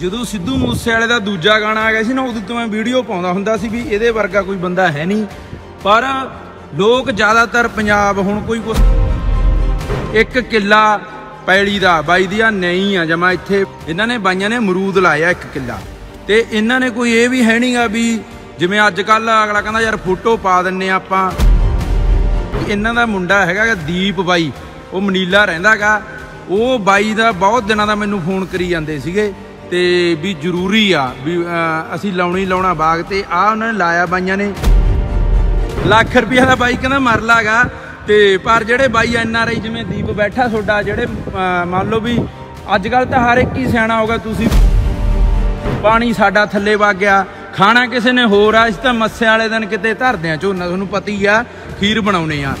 ਜਦੋਂ ਸਿੱਧੂ ਮੂਸੇ ਵਾਲੇ ਦਾ ਦੂਜਾ ਗਾਣਾ ਆ ਗਿਆ ਸੀ ਨਾ ਉਦੋਂ ਤੋਂ ਮੈਂ ਵੀਡੀਓ ਪਾਉਂਦਾ ਹੁੰਦਾ ਸੀ ਵੀ ਇਹਦੇ ਵਰਗਾ ਕੋਈ ਬੰਦਾ ਹੈ ਨਹੀਂ ਪਰ ਲੋਕ ਜ਼ਿਆਦਾਤਰ ਪੰਜਾਬ ਹੁਣ ਕੋਈ ਕੁਝ ਇੱਕ ਕਿੱਲਾ ਪੈਲੀ ਦਾ ਬਾਈ ਦੀਆਂ ਨਹੀਂ ਆ ਜਮਾ ਇੱਥੇ ਇਹਨਾਂ ਨੇ ਬਾਈਆਂ ਨੇ ਅਮਰੂਦ ਲਾਇਆ ਇੱਕ ਕਿੱਲਾ ਤੇ ਇਹਨਾਂ ਨੇ ਕੋਈ ਇਹ ਵੀ ਹੈ ਨਹੀਂਗਾ ਵੀ ਜਿਵੇਂ ਅੱਜ ਕੱਲ ਅਗਲਾ ਕਹਿੰਦਾ ਯਾਰ ਫੋਟੋ ਪਾ ਦਿੰਨੇ ਆਪਾਂ ਇਹਨਾਂ ਦਾ ਮੁੰਡਾ ਹੈਗਾ ਦੀਪ ਬਾਈ ਉਹ ਮਨੀਲਾ ਰਹਿੰਦਾਗਾ ਉਹ ਬਾਈ ਦਾ ਬਹੁਤ ਦਿਨਾਂ ਦਾ ਮੈਨੂੰ ਫੋਨ ਕਰੀ ਜਾਂਦੇ ਸੀਗੇ ਤੇ ਵੀ ਜ਼ਰੂਰੀ ਆ ਵੀ ਅਸੀਂ ਲਾਉਣੀ ਲਾਉਣਾ ਬਾਗ ਤੇ ਆ ਉਹਨਾਂ ਨੇ ਲਾਇਆ ਬਾਈਆਂ ਨੇ ਲੱਖ ਰੁਪਏ ਦਾ ਬਾਈ ਕਹਿੰਦਾ ਮਰ ਲਾਗਾ ਤੇ ਪਰ ਜਿਹੜੇ ਬਾਈ ਐਨ ਆਰ ਆਈ ਜਿਵੇਂ ਦੀਪ ਬੈਠਾ ਥੋੜਾ ਜਿਹੜੇ ਮੰਨ ਲਓ ਵੀ ਅੱਜ ਕੱਲ ਤਾਂ ਹਰ ਇੱਕ ਹੀ ਸਿਆਣਾ ਹੋਗਾ ਤੁਸੀਂ ਪਾਣੀ ਸਾਡਾ ਥੱਲੇ ਵਗ ਗਿਆ ਖਾਣਾ ਕਿਸੇ ਨੇ ਹੋਰ ਆ ਇਸ ਤਾਂ ਮੱਸੇ ਵਾਲੇ ਦਿਨ ਕਿਤੇ ਧਰਦੇ ਆ ਝੋਨਾ ਤੁਹਾਨੂੰ ਪਤਾ ਹੀ ਆ ਖੀਰ ਬਣਾਉਨੇ ਆ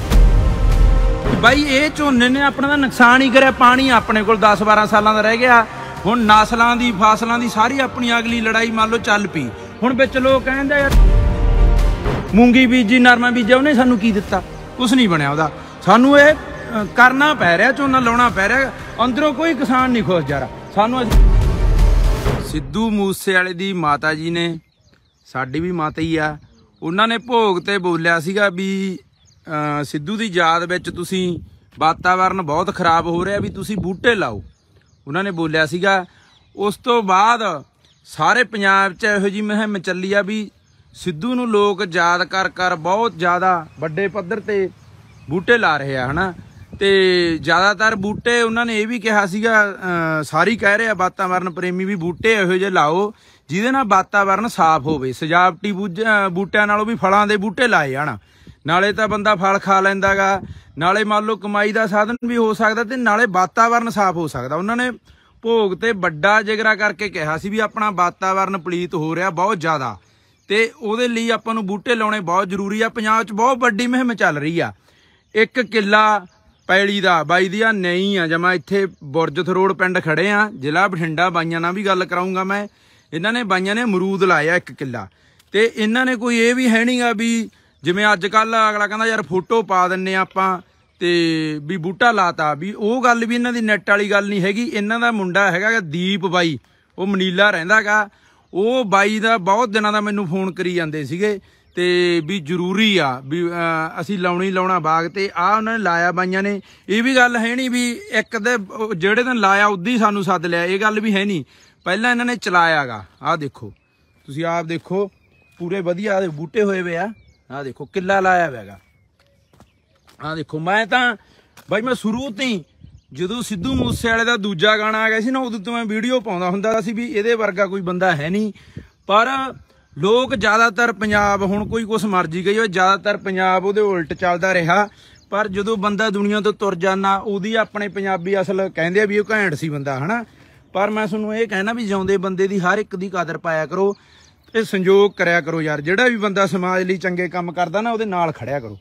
ਬਾਈ ਇਹ ਝੋਨੇ ਨੇ ਆਪਣਾ ਦਾ ਨੁਕਸਾਨ ਹੀ ਕਰਿਆ ਪਾਣੀ ਆਪਣੇ ਕੋਲ 10 12 ਸਾਲਾਂ ਦਾ ਰਹਿ ਗਿਆ ਹੁਣ ਨਾਸਲਾਂ ਦੀ ਫਾਸਲਾਂ ਦੀ ਸਾਰੀ ਆਪਣੀ ਅਗਲੀ ਲੜਾਈ ਮੰਨ ਲਓ ਚੱਲ ਪਈ ਹੁਣ ਵਿੱਚ ਲੋਕ ਕਹਿੰਦੇ ਆ ਮੂੰਗੀ ਬੀਜੀ ਨਰਮਾ ਬੀਜਾ ਉਹਨੇ ਸਾਨੂੰ ਕੀ ਦਿੱਤਾ ਕੁਝ ਨਹੀਂ ਬਣਿਆ ਉਹਦਾ ਸਾਨੂੰ ਇਹ ਕਰਨਾ ਪੈ ਰਿਹਾ ਝੋਨਾ ਲਾਉਣਾ ਪੈ ਰਿਹਾ ਅੰਦਰੋਂ ਕੋਈ ਕਿਸਾਨ ਨਹੀਂ ਖੁਸ਼ ਜਾ ਸਾਨੂੰ ਸਿੱਧੂ ਮੂਸੇ ਵਾਲੇ ਦੀ ਮਾਤਾ ਜੀ ਨੇ ਸਾਡੀ ਵੀ ਮਾਤਾ ਹੀ ਆ ਉਹਨਾਂ ਨੇ ਭੋਗ ਤੇ ਬੋਲਿਆ ਸੀਗਾ ਵੀ ਸਿੱਧੂ ਦੀ ਯਾਦ ਵਿੱਚ ਤੁਸੀਂ ਵਾਤਾਵਰਨ ਬਹੁਤ ਖਰਾਬ ਹੋ ਰਿਹਾ ਵੀ ਤੁਸੀਂ ਬੂਟੇ ਲਾਓ ਉਹਨਾਂ ਨੇ ਬੋਲਿਆ ਸੀਗਾ ਉਸ ਤੋਂ ਬਾਅਦ ਸਾਰੇ ਪੰਜਾਬ 'ਚ ਇਹੋ ਜੀ ਮਹਿਮ ਚੱਲੀ ਆ ਵੀ ਸਿੱਧੂ ਨੂੰ ਲੋਕ ਯਾਦ ਕਰ ਕਰ ਬਹੁਤ ਜ਼ਿਆਦਾ ਵੱਡੇ ਪੱਧਰ ਤੇ ਬੂਟੇ ਲਾ ਰਹੇ ਆ ਹਨਾ ਤੇ ਜ਼ਿਆਦਾਤਰ ਬੂਟੇ ਉਹਨਾਂ ਨੇ ਇਹ ਵੀ ਕਿਹਾ ਸੀਗਾ ਸਾਰੀ ਕਹਿ ਰਹੇ ਆ ਵਾਤਾਵਰਨ ਪ੍ਰੇਮੀ ਵੀ ਬੂਟੇ ਇਹੋ ਜਿਹੇ ਲਾਓ ਜਿਹਦੇ ਨਾਲ ਵਾਤਾਵਰਨ ਸਾਫ਼ ਹੋਵੇ ਸਜਾਵਟੀ ਬੂਟਿਆਂ ਨਾਲੋਂ ਵੀ ਫਲਾਂ ਦੇ ਬੂਟੇ ਲਾਏ ਜਾਣ ਨਾਲੇ ਤਾਂ ਬੰਦਾ ਫਲ ਖਾ ਲੈਂਦਾਗਾ ਨਾਲੇ ਮੰਨ ਲਓ ਕਮਾਈ ਦਾ ਸਾਧਨ ਵੀ ਹੋ ਸਕਦਾ ਤੇ ਨਾਲੇ ਵਾਤਾਵਰਨ ਸਾਫ਼ ਹੋ ਸਕਦਾ ਉਹਨਾਂ ਨੇ ਭੋਗ ਤੇ ਵੱਡਾ ਜਿਗਰਾ ਕਰਕੇ ਕਿਹਾ ਸੀ ਵੀ ਆਪਣਾ ਵਾਤਾਵਰਨ ਪਲੀਤ ਹੋ ਰਿਹਾ ਬਹੁਤ ਜ਼ਿਆਦਾ ਤੇ ਉਹਦੇ ਲਈ ਆਪਾਂ ਨੂੰ ਬੂਟੇ ਲਾਉਣੇ ਬਹੁਤ ਜ਼ਰੂਰੀ ਆ ਪੰਜਾਬ 'ਚ ਬਹੁਤ ਵੱਡੀ ਮਹਿੰਮ ਚੱਲ ਰਹੀ ਆ ਇੱਕ ਕਿੱਲਾ ਪੈਲੀ ਦਾ ਬਾਈ ਦੀਆਂ ਨਹੀਂ ਆ ਜਮਾ ਇੱਥੇ ਬੁਰਜਥ ਰੋਡ ਪਿੰਡ ਖੜੇ ਆ ਜ਼ਿਲ੍ਹਾ ਬਠਿੰਡਾ ਬਾਈਆਂ ਨਾਲ ਵੀ ਗੱਲ ਕਰਾਉਂਗਾ ਮੈਂ ਇਹਨਾਂ ਨੇ ਬਾਈਆਂ ਨੇ ਅਮਰੂਦ ਲਾਇਆ ਇੱਕ ਕਿੱਲਾ ਤੇ ਇਹਨਾਂ ਨੇ ਕੋਈ ਇਹ ਵੀ ਹੈ ਨਹੀਂਗਾ ਵੀ ਜਿਵੇਂ ਅੱਜ ਕੱਲ ਅਗਲਾ ਕਹਿੰਦਾ ਯਾਰ ਫੋਟੋ ਪਾ ਦਿੰਨੇ ਆਪਾਂ ਤੇ ਵੀ ਬੂਟਾ ਲਾਤਾ ਵੀ ਉਹ ਗੱਲ ਵੀ ਇਹਨਾਂ ਦੀ ਨੈਟ ਵਾਲੀ ਗੱਲ ਨਹੀਂ ਹੈਗੀ ਇਹਨਾਂ ਦਾ ਮੁੰਡਾ ਹੈਗਾ ਦੀਪ ਬਾਈ ਉਹ ਮਨੀਲਾ ਰਹਿੰਦਾਗਾ ਉਹ ਬਾਈ ਦਾ ਬਹੁਤ ਦਿਨਾਂ ਦਾ ਮੈਨੂੰ ਫੋਨ ਕਰੀ ਜਾਂਦੇ ਸੀਗੇ ਤੇ ਵੀ ਜ਼ਰੂਰੀ ਆ ਵੀ ਅਸੀਂ ਲਾਉਣੀ ਲਾਉਣਾ ਬਾਗ ਤੇ ਆ ਉਹਨਾਂ ਨੇ ਲਾਇਆ ਬਾਈਆਂ ਨੇ ਇਹ ਵੀ ਗੱਲ ਹੈ ਨਹੀਂ ਵੀ ਇੱਕ ਦੇ ਜਿਹੜੇ ਦਿਨ ਲਾਇਆ ਉਦੋਂ ਹੀ ਸਾਨੂੰ ਸੱਦ ਲਿਆ ਇਹ ਗੱਲ ਵੀ ਹੈ ਨਹੀਂ ਪਹਿਲਾਂ ਇਹਨਾਂ ਨੇ ਚਲਾਇਆਗਾ ਆ ਦੇਖੋ ਤੁਸੀਂ ਆਪ ਦੇਖੋ ਪੂਰੇ ਵਧੀਆ ਬੂਟੇ ਹੋਏ ਵੇ ਆ ਆ ਦੇਖੋ ਕਿੱਲਾ ਲਾਇਆ ਹੋਇਆ ਹੈਗਾ ਆ ਦੇਖੋ ਮੈਂ ਤਾਂ ਬਾਈ ਮੈਂ ਸ਼ੁਰੂ ਤੋਂ ਹੀ ਜਦੋਂ ਸਿੱਧੂ ਮੂਸੇ ਵਾਲੇ ਦਾ ਦੂਜਾ ਗਾਣਾ ਆ ਗਿਆ ਸੀ ਨਾ ਉਦੋਂ ਤੋਂ ਮੈਂ ਵੀਡੀਓ ਪਾਉਂਦਾ ਹੁੰਦਾ ਸੀ ਵੀ ਇਹਦੇ ਵਰਗਾ ਕੋਈ ਬੰਦਾ ਹੈ ਨਹੀਂ ਪਰ ਲੋਕ ਜ਼ਿਆਦਾਤਰ ਪੰਜਾਬ ਹੁਣ ਕੋਈ ਕੁਛ ਮਰਜੀ ਗਈ ਹੋਵੇ ਜ਼ਿਆਦਾਤਰ ਪੰਜਾਬ ਉਹਦੇ ਉਲਟ ਚੱਲਦਾ ਰਿਹਾ ਪਰ ਜਦੋਂ ਬੰਦਾ ਦੁਨੀਆ ਤੋਂ ਤੁਰ ਜਾਂਦਾ ਉਹਦੀ ਆਪਣੇ ਪੰਜਾਬੀ ਅਸਲ ਕਹਿੰਦੇ ਆ ਵੀ ਉਹ ਘੈਂਟ ਸੀ ਬੰਦਾ ਹਨਾ ਪਰ ਮੈਂ ਤੁਹਾਨੂੰ ਇਹ ਕਹਿਣਾ ਵੀ ਜਿਉਂਦੇ ਬੰਦੇ ਦੀ ਹਰ ਇੱਕ ਦੀ ਕਦਰ ਪਾਇਆ ਕਰੋ ਤੇ ਸੰਯੋਗ ਕਰਿਆ ਕਰੋ ਯਾਰ ਜਿਹੜਾ ਵੀ ਬੰਦਾ ਸਮਾਜ ਲਈ ਚੰਗੇ ਕੰਮ ਕਰਦਾ ਨਾ ਉਹਦੇ ਨਾਲ ਖੜਿਆ ਕਰੋ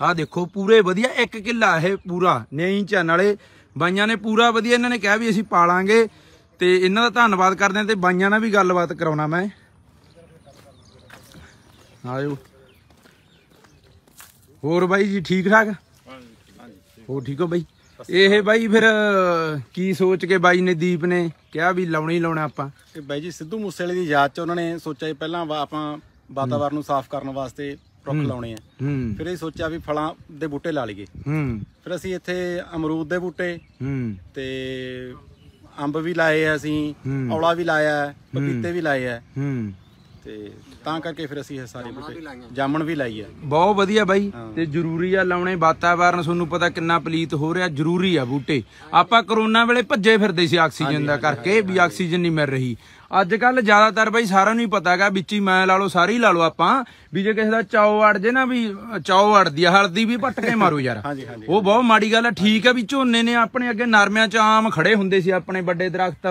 ਆਹ ਦੇਖੋ ਪੂਰੇ ਵਧੀਆ ਇੱਕ ਕਿੱਲਾ ਇਹ ਪੂਰਾ ਨਹੀਂ ਚੰਨ ਵਾਲੇ ਬਾਈਆਂ ਨੇ ਪੂਰਾ ਵਧੀਆ ਇਹਨਾਂ ਨੇ ਕਿਹਾ ਵੀ ਅਸੀਂ ਪਾਲਾਂਗੇ ਤੇ ਇਹਨਾਂ ਦਾ ਧੰਨਵਾਦ ਕਰਦੇ ਆ ਤੇ ਬਾਈਆਂ ਨਾਲ ਵੀ ਗੱਲਬਾਤ ਕਰਾਉਣਾ ਮੈਂ ਆਇਓ ਹੋਰ ਬਾਈ ਜੀ ਠੀਕ ਠਾਕ ਹਾਂਜੀ ਹੋਰ ਠੀਕ ਹੋ ਬਾਈ ਇਹ ਬਾਈ ਫਿਰ ਕੀ ਸੋਚ ਕੇ ਬਾਈ ਨੇ ਦੀਪ ਨੇ ਕਿਹਾ ਵੀ ਲਾਉਣੀ ਲਾਉਣਾ ਆਪਾਂ ਤੇ ਬਾਈ ਜੀ ਸਿੱਧੂ ਮੂਸੇਵਾਲੇ ਦੀ ਯਾਦ 'ਚ ਉਹਨਾਂ ਨੇ ਸੋਚਿਆ ਪਹਿਲਾਂ ਆਪਾਂ ਵਾਤਾਵਰਨ ਨੂੰ ਸਾਫ਼ ਕਰਨ ਵਾਸਤੇ ਰੁੱਖ ਲਾਉਣੇ ਆ ਫਿਰ ਇਹ ਸੋਚਿਆ ਵੀ ਫਲਾਂ ਦੇ ਬੂਟੇ ਲਾ ਲਈਏ ਫਿਰ ਅਸੀਂ ਇੱਥੇ ਅਮਰੂਦ ਦੇ ਬੂਟੇ ਤੇ ਅੰਬ ਵੀ ਲਾਏ ਆ ਅਸੀਂ ਔਲਾ ਵੀ ਲਾਇਆ ਪਪੀਤੇ ਵੀ ਲਾਏ ਆ ਤੇ ਤਾਂ ਕਰਕੇ ਫਿਰ ਅਸੀਂ ਇਹ ਸਾਰੇ ਬੂਟੇ ਜਾਮਣ ਵੀ ਲਾਈ ਆ ਬਹੁਤ ਵਧੀਆ ਬਾਈ ਤੇ ਜ਼ਰੂਰੀ ਆ ਲਾਉਣੇ ਵਾਤਾਵਰਨ ਤੁਹਾਨੂੰ ਪਤਾ ਕਿੰਨਾ ਪਲੀਤ ਹੋ ਰਿਹਾ ਜ਼ਰੂਰੀ ਆ ਬੂਟੇ ਆਪਾਂ ਕਰੋਨਾ ਵੇਲੇ ਭੱਜੇ ਫਿਰਦੇ ਸੀ ਆਕਸੀਜਨ ਦਾ ਕਰਕੇ ਵੀ ਆਕਸੀਜਨ ਨਹੀਂ ਮਿਲ ਰਹੀ ਅੱਜ ਕੱਲ ਜ਼ਿਆਦਾਤਰ ਬਾਈ ਸਾਰਿਆਂ ਨੂੰ ਹੀ ਪਤਾ ਹੈਗਾ ਵਿੱਚ ਹੀ ਮੈਂ ਲਾ ਲਓ ਸਾਰੇ ਹੀ ਲਾ ਲਓ ਆਪਾਂ ਵੀ ਜੇ ਕਿਸੇ ਦਾ ਚਾਉ ਵੜ ਜੇ ਨਾ ਵੀ ਚਾਉ ਵੜਦੀ ਆ ਹਲਦੀ ਵੀ ਪੱਟ ਕੇ ਮਾਰੋ ਯਾਰ ਉਹ ਬਹੁਤ ਮਾੜੀ ਗੱਲ ਆ ਠੀਕ ਆ ਵੀ ਝੋਨੇ ਨੇ ਆਪਣੇ ਅੱਗੇ ਨਰਮਿਆਂ ਚ ਆਮ ਖੜੇ ਹੁੰਦੇ ਸੀ ਆਪਣੇ ਵੱਡੇ ਦਰਖਤ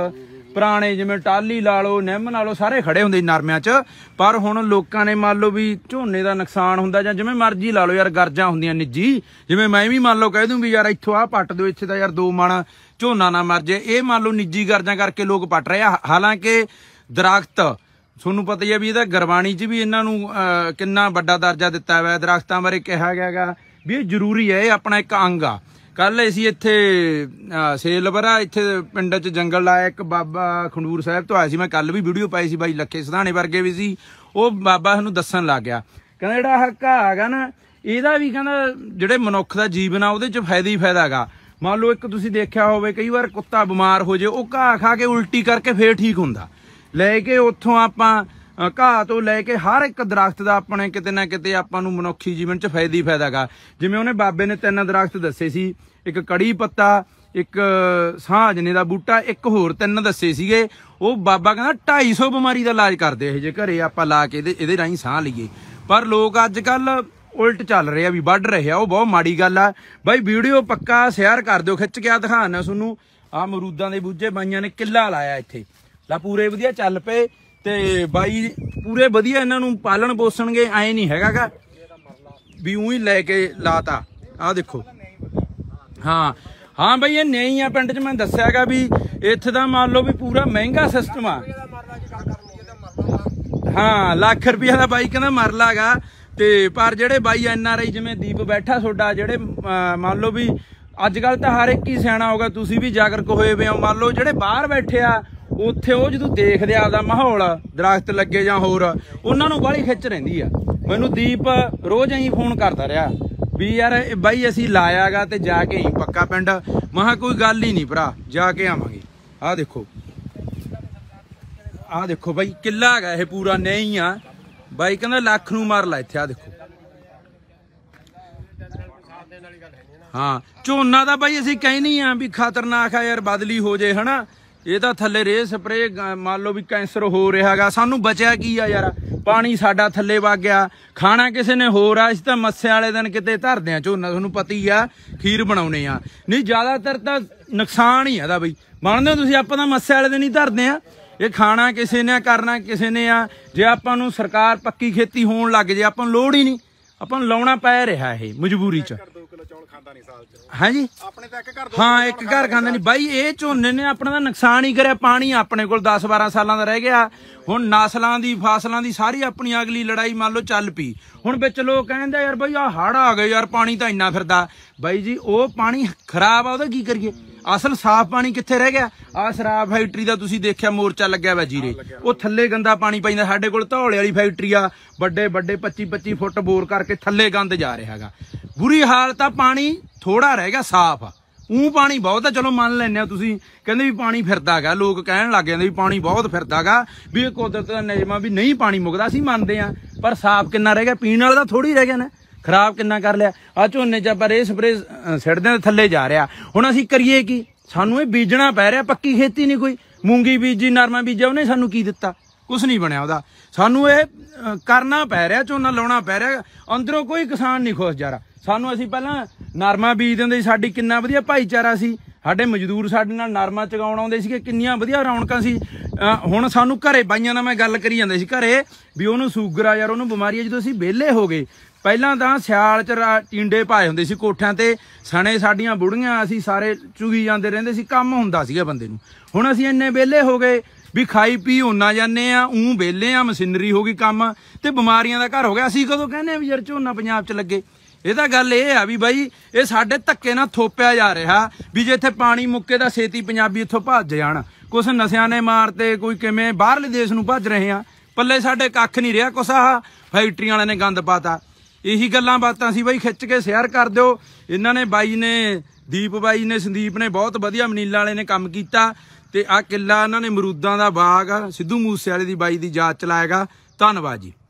ਪੁਰਾਣੇ ਜਿਵੇਂ ਟਾਲੀ ਲਾ ਲਓ ਨਿੰਮ ਲਾ ਲਓ ਸਾਰੇ ਖੜੇ ਹੁੰਦੇ ਨਰਮਿਆਂ 'ਚ ਪਰ ਹੁਣ ਲੋਕਾਂ ਨੇ ਮੰਨ ਲਓ ਵੀ ਝੋਨੇ ਦਾ ਨੁਕਸਾਨ ਹੁੰਦਾ ਜਾਂ ਜਿਵੇਂ ਮਰਜ਼ੀ ਲਾ ਲਓ ਯਾਰ ਗਰਜਾਂ ਹੁੰਦੀਆਂ ਨਿੱਜੀ ਜਿਵੇਂ ਮੈਂ ਵੀ ਮੰਨ ਲਓ ਕਹਿ ਦੂੰ ਵੀ ਯਾਰ ਇੱਥੋਂ ਆ ਪੱਟ ਦਿਓ ਇੱਥੇ ਤਾਂ ਯਾਰ ਦੋ ਮਣ ਝੋਨਾ ਨਾ ਮਰ ਜੇ ਇਹ ਮੰਨ ਲਓ ਨਿੱਜੀ ਗਰਜਾਂ ਕਰਕੇ ਲੋਕ ਪੱਟ ਰਹੇ ਆ ਹਾਲਾਂਕਿ ਦਰਖਤ ਤੁਹਾਨੂੰ ਪਤਾ ਹੀ ਆ ਵੀ ਇਹਦਾ ਗਰਬਾਣੀ 'ਚ ਵੀ ਇਹਨਾਂ ਨੂੰ ਕਿੰਨਾ ਵੱਡਾ ਦਰਜਾ ਦਿੱਤਾ ਹੋਇਆ ਦਰਖਤਾਂ ਬਾਰੇ ਕਿਹਾ ਗਿਆਗਾ ਵੀ ਇਹ ਜ਼ਰੂਰੀ ਹੈ ਇਹ ਆਪਣਾ ਇੱਕ ਅੰਗ ਆ ਕੱਲ ਅਸੀਂ ਇੱਥੇ ਸੇਲਵਰਾ ਇੱਥੇ ਪਿੰਡ 'ਚ ਜੰਗਲ ਲਾਇਆ ਇੱਕ ਬਾਬਾ ਖੰਡੂਰ ਸਾਹਿਬ ਤੋਂ ਆਇਆ ਸੀ ਮੈਂ ਕੱਲ ਵੀ ਵੀਡੀਓ ਪਾਈ ਸੀ ਬਾਈ ਲੱਖੇ ਸਧਾਣੇ ਵਰਗੇ ਵੀ ਸੀ ਉਹ ਬਾਬਾ ਸਾਨੂੰ ਦੱਸਣ ਲੱਗ ਗਿਆ ਕਹਿੰਦਾ ਜਿਹੜਾ ਹੱਕਾ ਹੈਗਾ ਨਾ ਇਹਦਾ ਵੀ ਕਹਿੰਦਾ ਜਿਹੜੇ ਮਨੁੱਖ ਦਾ ਜੀਵਨ ਆ ਉਹਦੇ 'ਚ ਫਾਇਦਾ ਹੀ ਫਾਇਦਾ ਹੈਗਾ ਮੰਨ ਲਓ ਇੱਕ ਤੁਸੀਂ ਦੇਖਿਆ ਹੋਵੇ ਕਈ ਵਾਰ ਕੁੱਤਾ ਬਿਮਾਰ ਹੋ ਜੇ ਉਹ ਘਾਹ ਖਾ ਕੇ ਉਲਟੀ ਕਰਕੇ ਫੇਰ ਠੀਕ ਹੁੰਦਾ ਲੈ ਕੇ ਉੱਥੋਂ ਆਪਾਂ ਘਾਹ ਤੋਂ ਲੈ ਕੇ ਹਰ ਇੱਕ ਦਰਖਤ ਦਾ ਆਪਣੇ ਕਿਤੇ ਨਾ ਕਿਤੇ ਆਪਾਂ ਨੂੰ ਮਨੁੱਖੀ ਜੀਵਨ 'ਚ ਫਾਇਦਾ ਹੀ ਫਾਇਦਾਗਾ ਜਿਵੇਂ ਉਹਨੇ ਬਾਬੇ ਨੇ ਤਿੰਨ ਦਰਖਤ ਦੱਸੇ ਸੀ ਇੱਕ ਕੜੀ ਪੱਤਾ ਇੱਕ ਸਾਂਝਨੇ ਦਾ ਬੂਟਾ ਇੱਕ ਹੋਰ ਤਿੰਨ ਦੱਸੇ ਸੀਗੇ ਉਹ ਬਾਬਾ ਕਹਿੰਦਾ 250 ਬਿਮਾਰੀ ਦਾ ਇਲਾਜ ਕਰਦੇ ਇਹ ਜੇ ਘਰੇ ਆਪਾਂ ਲਾ ਕੇ ਇਹਦੇ ਇਹਦੇ ਰਾਹੀਂ ਸਾਹ ਲਈਏ ਪਰ ਲੋਕ ਅੱਜ ਕੱਲ ਉਲਟ ਚੱਲ ਰਿਹਾ ਵੀ ਵੱਢ ਰਹੇ ਆ ਉਹ ਬਹੁਤ ਮਾੜੀ ਗੱਲ ਆ ਬਾਈ ਵੀਡੀਓ ਪੱਕਾ ਸ਼ੇਅਰ ਕਰ ਦਿਓ ਖਿੱਚ ਕੇ ਆ ਦਿਖਾਣਾ ਤੁਹਾਨੂੰ ਆ ਮਰੂਦਾਂ ਦੇ ਬੂਝੇ ਬਾਈਆਂ ਨੇ ਕਿੱਲਾ ਲਾਇਆ ਇੱਥੇ ਲਾ ਪੂਰੇ ਵਧੀਆ ਚੱਲ ਪਏ ਤੇ ਬਾਈ ਪੂਰੇ ਵਧੀਆ ਇਹਨਾਂ ਨੂੰ ਪਾਲਣ ਪੋਸਣਗੇ ਐ ਨਹੀਂ ਹੈਗਾਗਾ ਵੀ ਉਹੀ ਲੈ ਕੇ ਲਾਤਾ ਆ ਦੇਖੋ ਹਾਂ ਹਾਂ ਬਈ ਇਹ ਨਹੀਂ ਆ ਪਿੰਡ 'ਚ ਮੈਂ ਦੱਸਿਆਗਾ ਵੀ ਇੱਥੇ ਦਾ ਮੰਨ ਲਓ ਵੀ ਪੂਰਾ ਮਹਿੰਗਾ ਸਿਸਟਮ ਆ ਹਾਂ ਲੱਖ ਰੁਪਏ ਦਾ ਬਾਈ ਕਹਿੰਦਾ ਮਰ ਲਾਗਾ ਤੇ ਪਰ ਜਿਹੜੇ ਬਾਈ ਐਨ ਆਰ ਆਈ ਜਿਵੇਂ ਦੀਪ ਬੈਠਾ ਤੁਹਾਡਾ ਜਿਹੜੇ ਮੰਨ ਲਓ ਵੀ ਅੱਜ ਕੱਲ ਤਾਂ ਹਰ ਇੱਕ ਹੀ ਸਿਆਣਾ ਹੋਗਾ ਤੁਸੀਂ ਵੀ ਜਾਗਰਕ ਹੋਏ ਹੋ ਮੰਨ ਲਓ ਜਿਹੜੇ ਬਾਹਰ ਬੈਠੇ ਆ ਉੱਥੇ ਉਹ ਜਦੋਂ ਦੇਖਦੇ ਆ ਆਪਦਾ ਮਾਹੌਲ ਦਰਖਤ ਲੱਗੇ ਜਾਂ ਹੋਰ ਉਹਨਾਂ ਨੂੰ ਬਾਲੀ ਖਿੱਚ ਰਹਿੰਦੀ ਆ ਮੈਨੂੰ ਦੀਪ ਰੋਜ਼ ਐਂ ਫੋਨ ਕਰਦਾ ਰਿਹਾ ਵੀ ਯਾਰ ਬਾਈ ਅਸੀਂ ਲਾਇਆਗਾ ਤੇ ਜਾ ਕੇ ਹੀ ਪੱਕਾ ਪਿੰਡ ਮਹਾ ਕੋਈ ਗੱਲ ਹੀ ਨਹੀਂ ਭਰਾ ਜਾ ਕੇ ਆਵਾਂਗੇ ਆਹ ਦੇਖੋ ਆਹ ਦੇਖੋ ਬਾਈ ਕਿੱਲਾ ਹੈਗਾ ਇਹ ਪੂਰਾ ਨਹੀਂ ਆ ਬਾਈ ਕਹਿੰਦਾ ਲੱਖ ਨੂੰ ਮਾਰ ਲੈ ਇੱਥੇ ਆਹ ਦੇਖੋ ਹਾਂ ਝੋਨਾ ਦਾ ਬਾਈ ਅਸੀਂ ਕਹਿ ਨਹੀਂ ਆ ਵੀ ਖਤਰਨਾਕ ਆ ਯਾਰ ਬਦਲੀ ਹੋ ਜੇ ਹਨਾ ਇਹ ਤਾਂ ਥੱਲੇ ਰੇ ਸਪਰੇ ਮੰਨ ਲਓ ਵੀ ਕੈਂਸਰ ਹੋ ਰਿਹਾਗਾ ਸਾਨੂੰ ਬਚਿਆ ਕੀ ਆ ਯਾਰ ਪਾਣੀ ਸਾਡਾ ਥੱਲੇ ਵਗ ਗਿਆ ਖਾਣਾ ਕਿਸੇ ਨੇ ਹੋਰ ਆ ਇਸ ਤਾਂ ਮੱਸੇ ਵਾਲੇ ਦਿਨ ਕਿਤੇ ਧਰਦੇ ਆ ਝੋਨਾ ਤੁਹਾਨੂੰ ਪਤਾ ਹੀ ਆ ਖੀਰ ਬਣਾਉਨੇ ਆ ਨਹੀਂ ਜ਼ਿਆਦਾਤਰ ਤਾਂ ਨੁਕਸਾਨ ਹੀ ਆਦਾ ਬਈ ਮੰਨਦੇ ਹੋ ਤੁਸੀਂ ਆਪਾਂ ਤਾਂ ਮੱਸੇ ਵਾਲੇ ਦਿਨ ਹੀ ਧਰਦੇ ਆ ਇਹ ਖਾਣਾ ਕਿਸੇ ਨੇ ਕਰਨਾ ਕਿਸੇ ਨੇ ਆ ਜੇ ਆਪਾਂ ਨੂੰ ਸਰਕਾਰ ਪੱਕੀ ਖੇਤੀ ਹੋਣ ਲੱਗ ਜੇ ਆਪਾਂ ਨੂੰ ਲੋੜ ਹੀ ਨਹੀਂ ਆਪਾਂ ਨੂੰ ਲਾਉਣਾ ਪੈ ਰਿਹਾ ਇਹ ਮਜਬੂਰੀ 'ਚ ਕੋਲ ਸਾਲ ਚ ਜੀ ਆਪਣੇ ਤਾਂ ਇੱਕ ਘਰ ਦੋ ਹਾਂ ਇੱਕ ਘਰ ਖਾਂਦੇ ਨਹੀਂ ਬਾਈ ਇਹ ਝੋਨੇ ਨੇ ਆਪਣਾ ਤਾਂ ਨੁਕਸਾਨ ਹੀ ਕਰਿਆ ਪਾਣੀ ਆਪਣੇ ਕੋਲ 10 12 ਸਾਲਾਂ ਦਾ ਰਹਿ ਗਿਆ ਹੁਣ ਨਸਲਾਂ ਦੀ ਫਾਸਲਾਂ ਦੀ ਸਾਰੀ ਆਪਣੀ ਅਗਲੀ ਲੜਾਈ ਮੰਨ ਲਓ ਚੱਲ ਪਈ ਹੁਣ ਵਿੱਚ ਲੋਕ ਕਹਿੰਦੇ ਯਾਰ ਬਾਈ ਆ ਹੜ ਆ ਗਏ ਯਾਰ ਪਾਣੀ ਤਾਂ ਇੰਨਾ ਫਿਰਦਾ ਬਾਈ ਜੀ ਉਹ ਪਾਣੀ ਖਰਾਬ ਆ ਉਹਦਾ ਕੀ ਕਰੀਏ ਅਸਲ ਸਾਫ਼ ਪਾਣੀ ਕਿੱਥੇ ਰਹਿ ਗਿਆ ਆ ਸ਼ਰਾਬ ਫੈਕਟਰੀ ਦਾ ਤੁਸੀਂ ਦੇਖਿਆ ਮੋਰਚਾ ਲੱਗਿਆ ਹੋਇਆ ਜੀਰੇ ਉਹ ਥੱਲੇ ਗੰਦਾ ਪਾਣੀ ਪੈਂਦਾ ਸਾਡੇ ਕੋਲ ਧੌਲੇ ਵਾਲੀ ਫੈਕਟਰੀ ਆ ਵੱਡੇ ਵੱਡੇ 25 25 ਫੁੱਟ ਬੋਰ ਕਰਕੇ ਥੱਲੇ ਗੰਦ ਜਾ ਰਿਹਾ ਹੈਗਾ ਬੁਰੀ ਹਾਲਤ ਆ ਪਾਣੀ ਥੋੜਾ ਰਹਿ ਗਿਆ ਸਾਫ਼ ਆ ਉਹ ਪਾਣੀ ਬਹੁਤ ਆ ਚਲੋ ਮੰਨ ਲੈਨੇ ਆ ਤੁਸੀਂ ਕਹਿੰਦੇ ਵੀ ਪਾਣੀ ਫਿਰਦਾਗਾ ਲੋਕ ਕਹਿਣ ਲੱਗ ਜਾਂਦੇ ਵੀ ਪਾਣੀ ਬਹੁਤ ਫਿਰਦਾਗਾ ਵੀ ਇਹ ਕੁਦਰਤ ਦਾ ਨਿਯਮ ਆ ਵੀ ਨਹੀਂ ਪਾਣੀ ਮੁਕਦਾ ਅਸੀਂ ਮੰਨਦੇ ਆ ਪਰ ਸਾਫ਼ ਕਿੰਨਾ ਰਹਿ ਗਿਆ ਪੀਣ ਵਾਲਾ ਤਾਂ ਥੋੜੀ ਰਹਿ ਗਿਆ ਨਾ ਖਰਾਬ ਕਿੰਨਾ ਕਰ ਲਿਆ ਆ ਝੋਨੇ 'ਚ ਆਪਾਂ ਰੇ ਸਪਰੇ ਸਿੱਟਦੇ ਆ ਥੱਲੇ ਜਾ ਰਿਹਾ ਹੁਣ ਅਸੀਂ ਕਰੀਏ ਕੀ ਸਾਨੂੰ ਇਹ ਬੀਜਣਾ ਪੈ ਰਿਹਾ ਪੱਕੀ ਖੇਤੀ ਨਹੀਂ ਕੋਈ ਮੂੰਗੀ ਬੀਜੀ ਨਰਮਾ ਬੀਜਿਆ ਉਹਨੇ ਸਾਨੂੰ ਕੀ ਦਿੱਤਾ ਕੁਝ ਨਹੀਂ ਬਣਿਆ ਉਹਦਾ ਸਾਨੂੰ ਇਹ ਕਰਨਾ ਪੈ ਰਿਹਾ ਝੋਨਾ ਲਾਉਣਾ ਪੈ ਰਿਹਾ ਅੰਦਰੋਂ ਕੋਈ ਕਿਸਾਨ ਨਹੀਂ ਖੁਸ਼ ਜਰਾ ਸਾਨੂੰ ਅਸੀਂ ਪਹਿਲਾਂ ਨਰਮਾ ਬੀਜ ਦਿੰਦੇ ਸੀ ਸਾਡੀ ਕਿੰਨਾ ਵਧੀਆ ਭਾਈਚਾਰਾ ਸੀ ਸਾਡੇ ਮਜ਼ਦੂਰ ਸਾਡੇ ਨਾਲ ਨਰਮਾ ਚਗਾਉਣ ਆਉਂਦੇ ਸੀ ਕਿ ਕਿੰਨੀਆਂ ਵਧੀਆ ਰੌਣਕਾਂ ਸੀ ਹੁਣ ਸਾਨੂੰ ਘਰੇ ਬਾਈਆਂ ਨਾਲ ਮੈਂ ਗੱਲ ਕਰੀ ਜਾਂਦੇ ਸੀ ਘਰੇ ਵੀ ਉਹਨੂੰ ਸ਼ੂਗਰ ਆ ਯਾਰ ਉਹਨੂੰ ਬਿਮਾਰੀ ਆ ਜਦੋਂ ਅਸੀਂ ਵਿਹਲੇ ਹੋ ਗਏ ਪਹਿਲਾਂ ਤਾਂ ਸਿਆਲ ਚ ਟਿੰਡੇ ਪਾਏ ਹੁੰਦੇ ਸੀ ਕੋਠਿਆਂ ਤੇ ਸਣੇ ਸਾਡੀਆਂ ਬੁੜੀਆਂ ਅਸੀਂ ਸਾਰੇ ਚੁਗੀ ਜਾਂਦੇ ਰਹਿੰਦੇ ਸੀ ਕੰਮ ਹੁੰਦਾ ਸੀਗਾ ਬੰਦੇ ਨੂੰ ਹੁਣ ਅਸੀਂ ਇੰਨੇ ਵਿਹਲੇ ਹੋ ਗਏ ਵੀ ਖਾਈ ਪੀ ਹੋਣਾ ਜਾਂਦੇ ਆ ਉਂ ਵਿਹਲੇ ਆ ਮਸ਼ੀਨਰੀ ਹੋ ਗਈ ਕੰਮ ਤੇ ਬਿਮਾਰੀਆਂ ਦਾ ਘਰ ਹੋ ਗਿਆ ਅਸੀਂ ਕਦੋਂ ਕਹਿੰਦੇ ਆ ਵੀ ਯਾਰ ਝੋਨਾ ਪੰਜਾਬ ਚ ਲੱਗੇ ਇਹ ਤਾਂ ਗੱਲ ਇਹ ਆ ਵੀ ਬਾਈ ਇਹ ਸਾਡੇ ਧੱਕੇ ਨਾਲ ਥੋਪਿਆ ਜਾ ਰਿਹਾ ਵੀ ਜੇ ਇੱਥੇ ਪਾਣੀ ਮੁੱਕੇ ਤਾਂ ਛੇਤੀ ਪੰਜਾਬੀ ਇੱਥੋਂ ਭੱਜ ਜਾਣ ਕੁਛ ਨਸਿਆਂ ਨੇ ਮਾਰਤੇ ਕੋਈ ਕਿਵੇਂ ਬਾਹਰਲੇ ਦੇਸ਼ ਨੂੰ ਭੱਜ ਰਹੇ ਆ ਪੱਲੇ ਸਾਡੇ ਕੱਖ ਨਹੀਂ ਰਿਹਾ ਕੁਛ ਆ ਫੈਕਟਰੀਆਂ ਵਾਲਿਆਂ ਨੇ ਗੰਦ ਪਾਤਾ ਇਹੀ ਗੱਲਾਂ ਬਾਤਾਂ ਸੀ ਬਾਈ ਖਿੱਚ ਕੇ ਸ਼ੇਅਰ ਕਰ ਦਿਓ ਇਹਨਾਂ ਨੇ ਬਾਈ ਨੇ ਦੀਪ ਬਾਈ ਨੇ ਸੰਦੀਪ ਨੇ ਬਹੁਤ ਵਧੀਆ ਮਨੀਲਾ ਵਾਲੇ ਨੇ ਕੰਮ ਕੀਤਾ ਤੇ ਆ ਕਿੱਲਾ ਇਹਨਾਂ ਨੇ ਮਰੂਦਾਂ ਦਾ ਬਾਗ ਸਿੱਧੂ ਮੂਸੇ ਵਾਲੇ ਦੀ ਬਾਈ ਦੀ ਯਾਦ ਚ ਧੰਨਵਾਦ ਜੀ